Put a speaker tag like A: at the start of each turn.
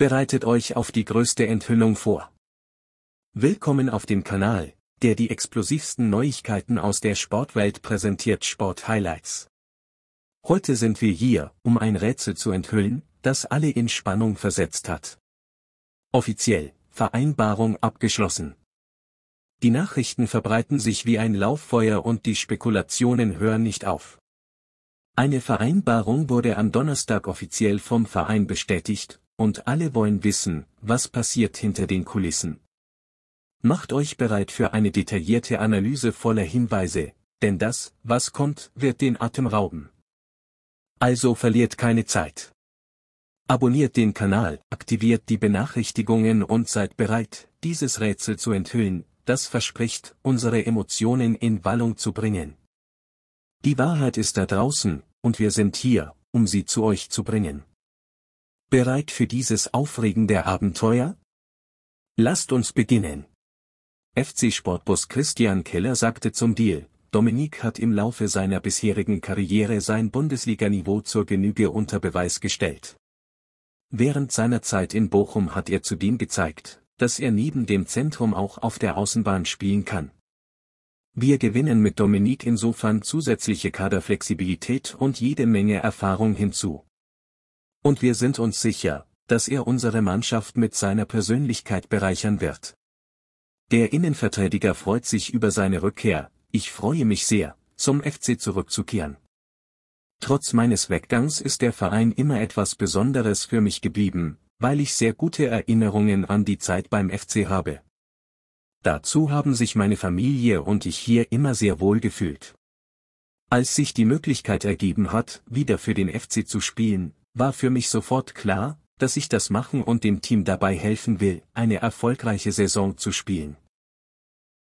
A: Bereitet euch auf die größte Enthüllung vor. Willkommen auf dem Kanal, der die explosivsten Neuigkeiten aus der Sportwelt präsentiert Sport Highlights. Heute sind wir hier, um ein Rätsel zu enthüllen, das alle in Spannung versetzt hat. Offiziell, Vereinbarung abgeschlossen. Die Nachrichten verbreiten sich wie ein Lauffeuer und die Spekulationen hören nicht auf. Eine Vereinbarung wurde am Donnerstag offiziell vom Verein bestätigt, und alle wollen wissen, was passiert hinter den Kulissen. Macht euch bereit für eine detaillierte Analyse voller Hinweise, denn das, was kommt, wird den Atem rauben. Also verliert keine Zeit. Abonniert den Kanal, aktiviert die Benachrichtigungen und seid bereit, dieses Rätsel zu enthüllen, das verspricht, unsere Emotionen in Wallung zu bringen. Die Wahrheit ist da draußen, und wir sind hier, um sie zu euch zu bringen. Bereit für dieses aufregende Abenteuer? Lasst uns beginnen. FC-Sportbus Christian Keller sagte zum Deal, Dominik hat im Laufe seiner bisherigen Karriere sein Bundesliganiveau zur Genüge unter Beweis gestellt. Während seiner Zeit in Bochum hat er zudem gezeigt, dass er neben dem Zentrum auch auf der Außenbahn spielen kann. Wir gewinnen mit Dominik insofern zusätzliche Kaderflexibilität und jede Menge Erfahrung hinzu. Und wir sind uns sicher, dass er unsere Mannschaft mit seiner Persönlichkeit bereichern wird. Der Innenverteidiger freut sich über seine Rückkehr, ich freue mich sehr, zum FC zurückzukehren. Trotz meines Weggangs ist der Verein immer etwas Besonderes für mich geblieben, weil ich sehr gute Erinnerungen an die Zeit beim FC habe. Dazu haben sich meine Familie und ich hier immer sehr wohl gefühlt. Als sich die Möglichkeit ergeben hat, wieder für den FC zu spielen, war für mich sofort klar, dass ich das machen und dem Team dabei helfen will, eine erfolgreiche Saison zu spielen.